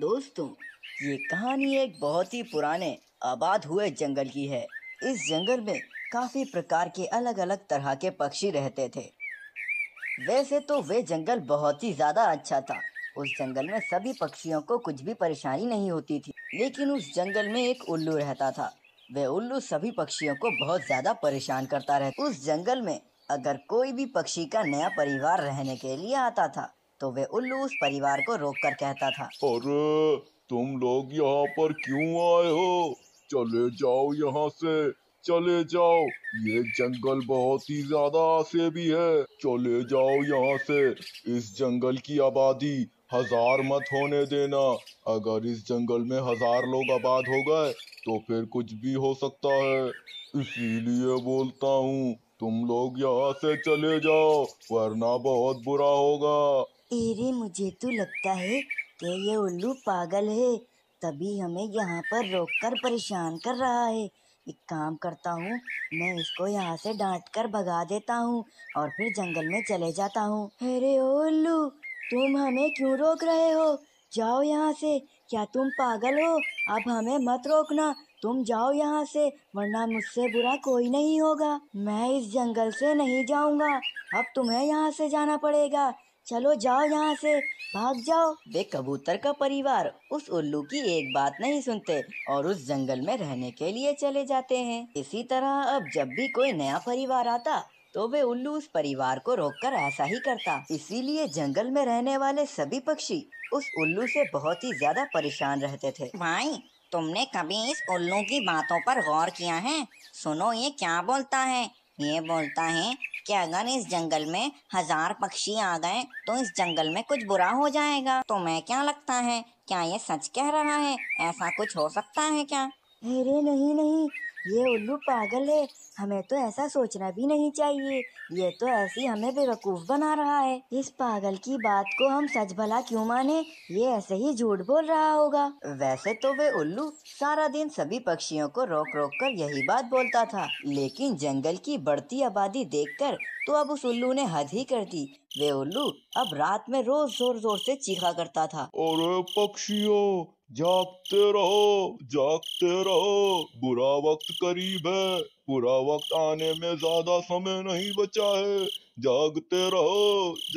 दोस्तों ये कहानी एक बहुत ही पुराने आबाद हुए जंगल की है इस जंगल में काफी प्रकार के अलग अलग तरह के पक्षी रहते थे वैसे तो वे जंगल बहुत ही ज्यादा अच्छा था उस जंगल में सभी पक्षियों को कुछ भी परेशानी नहीं होती थी लेकिन उस जंगल में एक उल्लू रहता था वह उल्लू सभी पक्षियों को बहुत ज्यादा परेशान करता रहता उस जंगल में अगर कोई भी पक्षी का नया परिवार रहने के लिए आता था तो वे उल्लू उस परिवार को रोक कर कहता था अरे तुम लोग यहाँ पर क्यों आए हो चले जाओ यहाँ से चले जाओ ये जंगल बहुत ही ज्यादा भी है चले जाओ यहाँ से इस जंगल की आबादी हजार मत होने देना अगर इस जंगल में हजार लोग आबाद हो गए तो फिर कुछ भी हो सकता है इसीलिए बोलता हूँ तुम लोग यहाँ से चले जाओ वरना बहुत बुरा होगा अरे मुझे तो लगता है कि ये उल्लू पागल है तभी हमें यहाँ पर रोक कर परेशान कर रहा है एक काम करता हूँ मैं इसको यहाँ से डांट कर भगा देता हूँ और फिर जंगल में चले जाता हूँ अरे ओ उल्लू तुम हमें क्यों रोक रहे हो जाओ यहाँ से क्या तुम पागल हो अब हमें मत रोकना तुम जाओ यहाँ से वरना मुझसे बुरा कोई नहीं होगा मैं इस जंगल से नहीं जाऊँगा अब तुम्हें यहाँ से जाना पड़ेगा चलो जाओ यहाँ से भाग जाओ वे कबूतर का परिवार उस उल्लू की एक बात नहीं सुनते और उस जंगल में रहने के लिए चले जाते हैं इसी तरह अब जब भी कोई नया परिवार आता तो वे उल्लू उस परिवार को रोककर ऐसा ही करता इसीलिए जंगल में रहने वाले सभी पक्षी उस उल्लू से बहुत ही ज्यादा परेशान रहते थे भाई तुमने कभी इस उल्लू की बातों पर गौर किया है सुनो ये क्या बोलता है ये बोलता है कि अगर इस जंगल में हजार पक्षी आ गए तो इस जंगल में कुछ बुरा हो जाएगा तो मैं क्या लगता है क्या ये सच कह रहा है ऐसा कुछ हो सकता है क्या अरे नहीं नहीं ये उल्लू पागल है हमें तो ऐसा सोचना भी नहीं चाहिए ये तो ऐसी हमें बेवकूफ़ बना रहा है इस पागल की बात को हम सच भला क्यों माने ये ऐसे ही झूठ बोल रहा होगा वैसे तो वे उल्लू सारा दिन सभी पक्षियों को रोक रोक कर यही बात बोलता था लेकिन जंगल की बढ़ती आबादी देखकर तो अब उस उल्लू ने हद ही कर दी वे उल्लू अब रात में रोज जोर जोर से चीखा करता था अरे पक्षियों जागते रहो जागते रहो बुरा वक्त करीब है बुरा वक्त आने में ज्यादा समय नहीं बचा है जागते रहो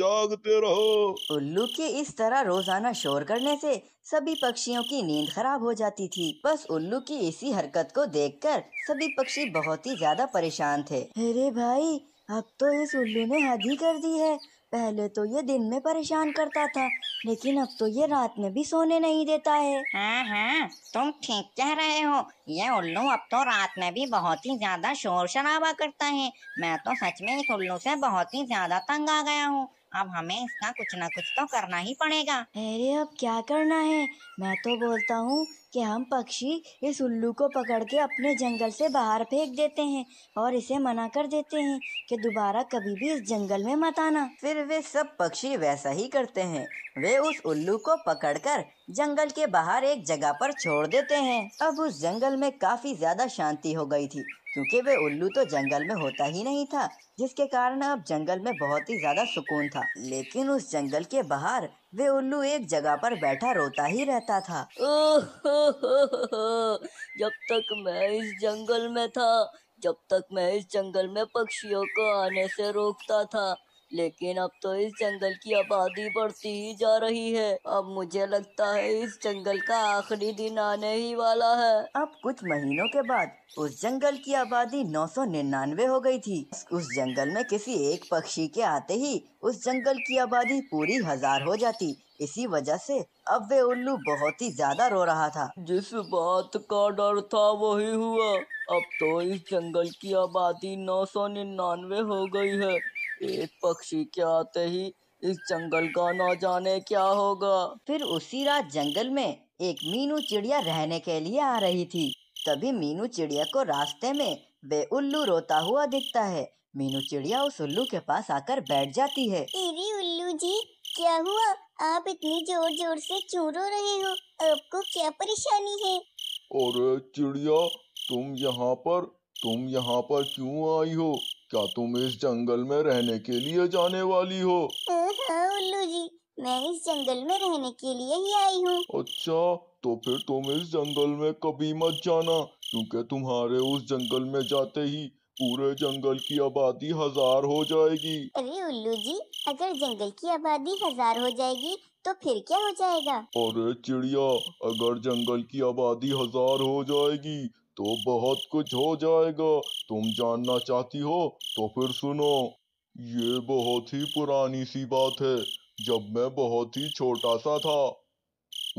जागते रहो उल्लू के इस तरह रोजाना शोर करने से सभी पक्षियों की नींद खराब हो जाती थी बस उल्लू की इसी हरकत को देखकर सभी पक्षी बहुत ही ज्यादा परेशान थे अरे भाई अब तो इस उल्लू ने हद ही कर दी है पहले तो ये दिन में परेशान करता था लेकिन अब तो ये रात में भी सोने नहीं देता है हाँ हाँ तुम ठीक कह रहे हो ये उल्लू अब तो रात में भी बहुत ही ज्यादा शोर शराबा करता है मैं तो सच में इस उल्लू से बहुत ही ज्यादा तंग आ गया हूँ अब हमें इसका कुछ ना कुछ तो करना ही पड़ेगा अरे अब क्या करना है मैं तो बोलता हूँ कि हम पक्षी इस उल्लू को पकड़ के अपने जंगल से बाहर फेंक देते हैं और इसे मना कर देते हैं कि दोबारा कभी भी इस जंगल में मत आना फिर वे सब पक्षी वैसा ही करते हैं वे उस उल्लू को पकड़कर जंगल के बाहर एक जगह पर छोड़ देते हैं अब उस जंगल में काफी ज्यादा शांति हो गई थी क्योंकि वे उल्लू तो जंगल में होता ही नहीं था जिसके कारण अब जंगल में बहुत ही ज्यादा सुकून था लेकिन उस जंगल के बाहर वे उल्लू एक जगह पर बैठा रोता ही रहता था ओह जब तक मैं इस जंगल में था जब तक मैं इस जंगल में पक्षियों को आने से रोकता था लेकिन अब तो इस जंगल की आबादी बढ़ती ही जा रही है अब मुझे लगता है इस जंगल का आखिरी दिन आने ही वाला है अब कुछ महीनों के बाद उस जंगल की आबादी 999 हो गई थी उस जंगल में किसी एक पक्षी के आते ही उस जंगल की आबादी पूरी हजार हो जाती इसी वजह से अब वे उल्लू बहुत ही ज्यादा रो रहा था जिस बात का डर था वही हुआ अब तो इस जंगल की आबादी नौ सौ निन्यानवे हो गई है एक पक्षी के आते ही इस जंगल का ना जाने क्या होगा फिर उसी रात जंगल में एक मीनू चिड़िया रहने के लिए आ रही थी तभी मीनू चिड़िया को रास्ते में वे उल्लू रोता हुआ दिखता है मीनू चिड़िया उस उल्लू के पास आकर बैठ जाती है अरे उल्लू जी क्या हुआ आप इतनी जोर जोर से क्यों रो रहे हो आपको क्या परेशानी है अरे चिड़िया तुम यहाँ पर तुम यहाँ पर क्यों आई हो क्या तुम इस जंगल में रहने के लिए जाने वाली हो उल्लू जी मैं इस जंगल में रहने के लिए ही आई हूँ अच्छा तो फिर तुम इस जंगल में कभी मत जाना क्योंकि तुम्हारे उस जंगल में जाते ही पूरे जंगल की आबादी हजार हो जाएगी अरे उल्लू जी अगर जंगल की आबादी हजार हो जाएगी तो फिर क्या हो जाएगा अरे चिड़िया अगर जंगल की आबादी हजार हो जाएगी तो बहुत कुछ हो जाएगा तुम जानना चाहती हो तो फिर सुनो ये बहुत ही पुरानी सी बात है जब मैं बहुत ही छोटा सा था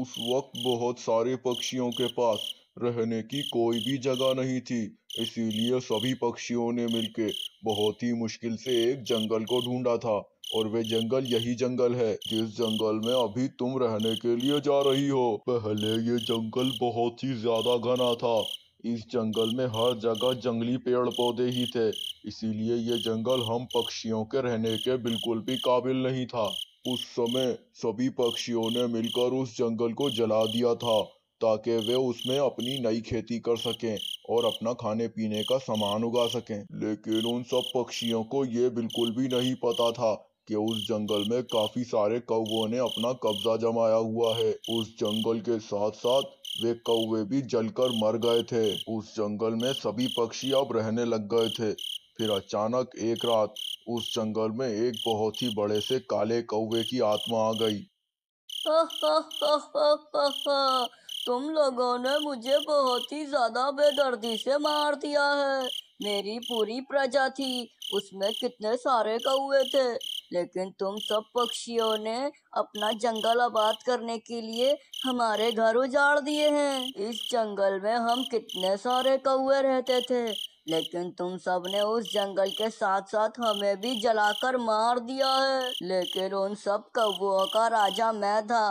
उस वक्त बहुत सारे पक्षियों के पास रहने की कोई भी जगह नहीं थी इसीलिए सभी पक्षियों ने मिलके बहुत ही मुश्किल से एक जंगल को ढूंढा था और वे जंगल यही जंगल है जिस जंगल में अभी तुम रहने के लिए जा रही हो पहले ये जंगल बहुत ही ज्यादा घना था इस जंगल में हर जगह जंगली पेड़ पौधे ही थे इसीलिए ये जंगल हम पक्षियों के रहने के बिल्कुल भी काबिल नहीं था उस समय सभी पक्षियों ने मिलकर उस जंगल को जला दिया था ताकि वे उसमें अपनी नई खेती कर सकें और अपना खाने पीने का सामान उगा सकें लेकिन उन सब पक्षियों को ये बिल्कुल भी नहीं पता था कि उस जंगल में काफी सारे कौवों ने अपना कब्जा जमाया हुआ है उस जंगल के साथ साथ वे कौवे भी जलकर मर गए थे उस जंगल में सभी पक्षी अब रहने लग गए थे फिर अचानक एक रात उस जंगल में एक बहुत ही बड़े से काले कौवे की आत्मा आ गई तुम लोगों ने मुझे बहुत ही ज्यादा बेदर्दी से मार दिया है मेरी पूरी प्रजा थी उसमें कितने सारे कौए थे लेकिन तुम सब पक्षियों ने अपना जंगल आबाद करने के लिए हमारे घर उजाड़ दिए हैं इस जंगल में हम कितने सारे कौए रहते थे लेकिन तुम सब ने उस जंगल के साथ साथ हमें भी जलाकर मार दिया है लेकिन उन सब कौओं का राजा मैं था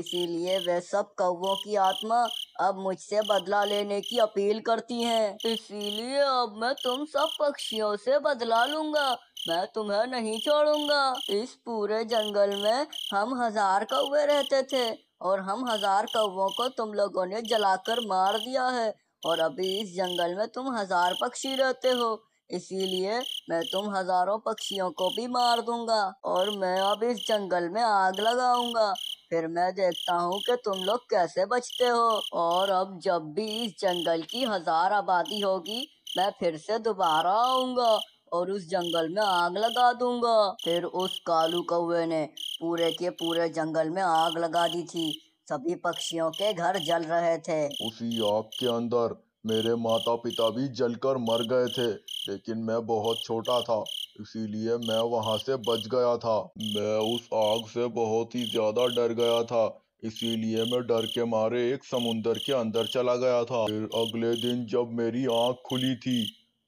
इसीलिए वे सब कौओ की आत्मा अब मुझसे बदला लेने की अपील करती हैं। इसीलिए अब मैं तुम सब पक्षियों से बदला लूंगा मैं तुम्हें नहीं छोड़ूंगा इस पूरे जंगल में हम हजार कौवे रहते थे और हम हजार कौवों को तुम लोगों ने जलाकर मार दिया है और अभी इस जंगल में तुम हजार पक्षी रहते हो इसीलिए मैं तुम हजारों पक्षियों को भी मार दूंगा और मैं अब इस जंगल में आग लगाऊंगा फिर मैं देखता हूँ कि तुम लोग कैसे बचते हो और अब जब भी इस जंगल की हजार आबादी होगी मैं फिर से दोबारा आऊंगा और उस जंगल में आग लगा दूंगा फिर उस कालू कौए ने पूरे के पूरे जंगल में आग लगा दी थी सभी पक्षियों के घर जल रहे थे उसी आग के अंदर मेरे माता पिता भी जलकर मर गए थे लेकिन मैं बहुत छोटा था इसीलिए मैं वहाँ से बच गया था मैं उस आग से बहुत ही ज्यादा डर गया था इसीलिए मैं डर के मारे एक समुंदर के अंदर चला गया था फिर अगले दिन जब मेरी आँख खुली थी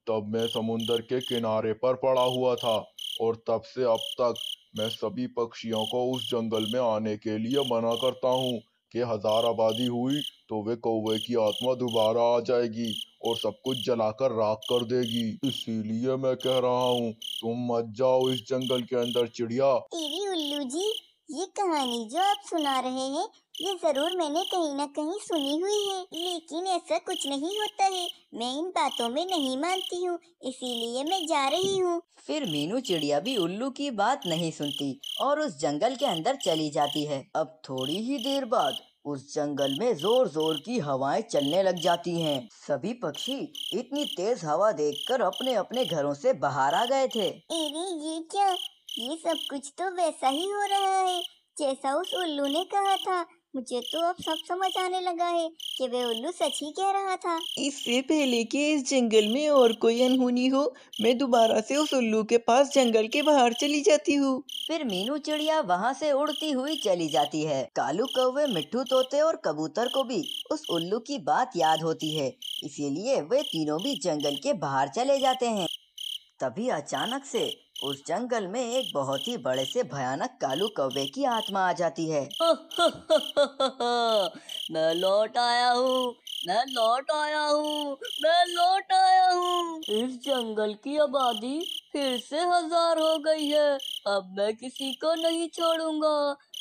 तब मैं समुंदर के किनारे पर पड़ा हुआ था और तब से अब तक मैं सभी पक्षियों को उस जंगल में आने के लिए मना करता हूँ कि हजार आबादी हुई तो वे कौवे की आत्मा दोबारा आ जाएगी और सब कुछ जलाकर राख कर देगी इसीलिए मैं कह रहा हूँ तुम मत जाओ इस जंगल के अंदर चिड़िया उल्लू जी ये कहानी जो आप सुना रहे हैं ये जरूर मैंने कहीं ना कहीं सुनी हुई है लेकिन ऐसा कुछ नहीं होता है मैं इन बातों में नहीं मानती हूँ इसीलिए मैं जा रही हूँ फिर मीनू चिड़िया भी उल्लू की बात नहीं सुनती और उस जंगल के अंदर चली जाती है अब थोड़ी ही देर बाद उस जंगल में जोर जोर की हवाएं चलने लग जाती हैं। सभी पक्षी इतनी तेज हवा देखकर अपने अपने घरों से बाहर आ गए थे अरे ये क्या ये सब कुछ तो वैसा ही हो रहा है जैसा उस उल्लू ने कहा था मुझे तो अब सब समझ आने लगा है कि वे उल्लू सच ही कह रहा था इससे पहले कि इस जंगल में और कोई अनहोनी हो मैं दोबारा से उस उल्लू के पास जंगल के बाहर चली जाती हूँ फिर मीनू चिड़िया वहाँ से उड़ती हुई चली जाती है कालू कौवे मिट्टू तोते और कबूतर को भी उस उल्लू की बात याद होती है इसीलिए वे तीनों भी जंगल के बाहर चले जाते हैं तभी अचानक से उस जंगल में एक बहुत ही बड़े से भयानक कालू कौवे की आत्मा आ जाती है मैं लौट आया हूँ मैं लौट आया हूँ मैं लौट आया हूँ इस जंगल की आबादी फिर से हजार हो गई है अब मैं किसी को नहीं छोड़ूंगा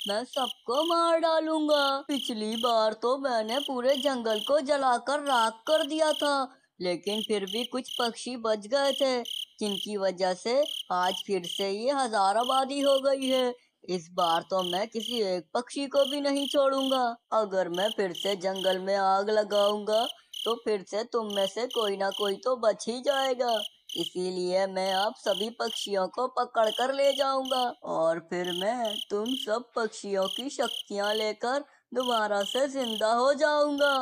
मैं सबको मार डालूंगा पिछली बार तो मैंने पूरे जंगल को जलाकर राख कर दिया था लेकिन फिर भी कुछ पक्षी बच गए थे जिनकी वजह से आज फिर से ये हजार आबादी हो गई है इस बार तो मैं किसी एक पक्षी को भी नहीं छोड़ूंगा अगर मैं फिर से जंगल में आग लगाऊंगा तो फिर से तुम में से कोई ना कोई तो बच ही जाएगा इसीलिए मैं आप सभी पक्षियों को पकड़ कर ले जाऊंगा और फिर मैं तुम सब पक्षियों की शक्तियाँ लेकर दोबारा से जिंदा हो जाऊंगा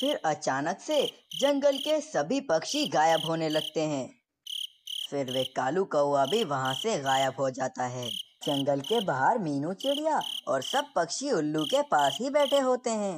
फिर अचानक से जंगल के सभी पक्षी गायब होने लगते हैं फिर वे कालू कौआ भी वहाँ से गायब हो जाता है जंगल के बाहर मीनू चिड़िया और सब पक्षी उल्लू के पास ही बैठे होते हैं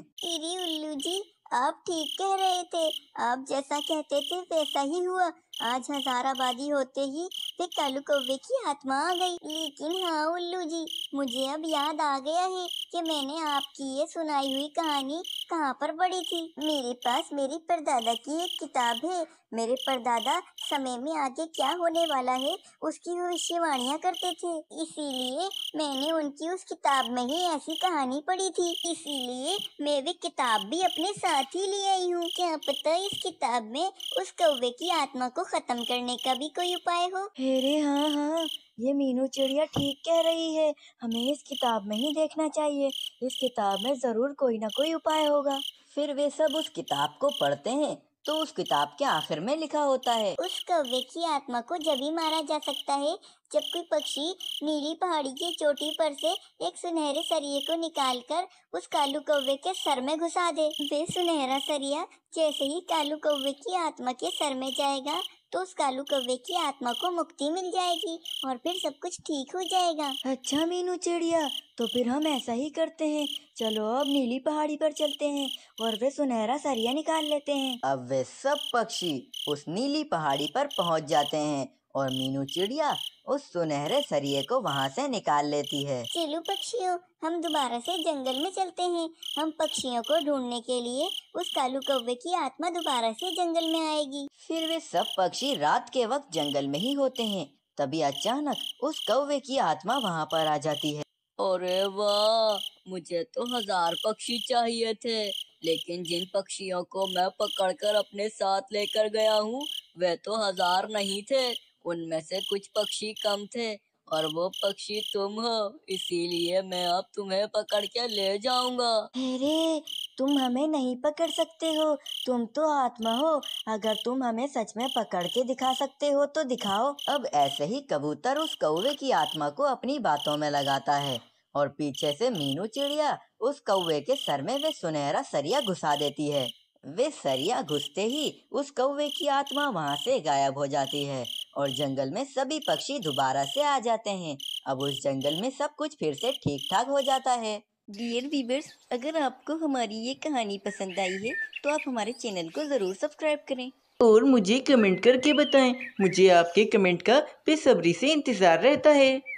उल्लू जी आप ठीक कह रहे थे आप जैसा कहते थे वैसा ही हुआ आज हजार आबादी होते ही फिर कालू कौवे की आत्मा आ गई लेकिन हाँ उल्लू जी मुझे अब याद आ गया है कि मैंने आपकी ये सुनाई हुई कहानी कहाँ पर पढ़ी थी मेरे पास मेरी परदादा की एक किताब है मेरे परदादा समय में आगे क्या होने वाला है उसकी भविष्यवाणियाँ करते थे इसीलिए मैंने उनकी उस किताब में ही ऐसी कहानी पढ़ी थी इसीलिए मैं वे किताब भी अपने साथ ही ले आई हूँ क्या पता इस किताब में उस कौवे की आत्मा को खत्म करने का भी कोई उपाय हो अरे हाँ हाँ ये मीनू चिड़िया ठीक कह रही है हमें इस किताब में ही देखना चाहिए इस किताब में ज़रूर कोई ना कोई उपाय होगा फिर वे सब उस किताब को पढ़ते हैं तो उस किताब के आखिर में लिखा होता है उस कौवे की आत्मा को जब ही मारा जा सकता है जब कोई पक्षी नीली पहाड़ी की चोटी पर से एक सुनहरे सरिये को निकालकर उस कालू कौवे के सर में घुसा दे वे सुनहरा सरिया जैसे ही कालू कौवे की आत्मा के सर में जाएगा तो उस कालू कौवे की आत्मा को मुक्ति मिल जाएगी और फिर सब कुछ ठीक हो जाएगा अच्छा मीनू चिड़िया तो फिर हम ऐसा ही करते हैं चलो अब नीली पहाड़ी पर चलते हैं और वे सुनहरा सरिया निकाल लेते हैं अब वे सब पक्षी उस नीली पहाड़ी पर पहुंच जाते हैं और मीनू चिड़िया उस सुनहरे सरिये को वहाँ से निकाल लेती है चलो पक्षियों हम दोबारा से जंगल में चलते हैं हम पक्षियों को ढूंढने के लिए उस कालू कौवे की आत्मा दोबारा से जंगल में आएगी फिर वे सब पक्षी रात के वक्त जंगल में ही होते हैं तभी अचानक उस कौवे की आत्मा वहाँ पर आ जाती है अरे वाह मुझे तो हजार पक्षी चाहिए थे लेकिन जिन पक्षियों को मैं पकड़कर अपने साथ लेकर गया हूँ वे तो हजार नहीं थे उनमें से कुछ पक्षी कम थे और वो पक्षी तुम हो इसीलिए मैं अब तुम्हें पकड़ के ले जाऊंगा अरे तुम हमें नहीं पकड़ सकते हो तुम तो आत्मा हो अगर तुम हमें सच में पकड़ के दिखा सकते हो तो दिखाओ अब ऐसे ही कबूतर उस कौवे की आत्मा को अपनी बातों में लगाता है और पीछे से मीनू चिड़िया उस कौवे के सर में वे सुनहरा सरिया घुसा देती है वे सरिया घुसते ही उस कौवे की आत्मा वहाँ से गायब हो जाती है और जंगल में सभी पक्षी दोबारा से आ जाते हैं अब उस जंगल में सब कुछ फिर से ठीक ठाक हो जाता है डियर वीवर्स अगर आपको हमारी ये कहानी पसंद आई है तो आप हमारे चैनल को ज़रूर सब्सक्राइब करें और मुझे कमेंट करके बताएं मुझे आपके कमेंट का बेसब्री से इंतज़ार रहता है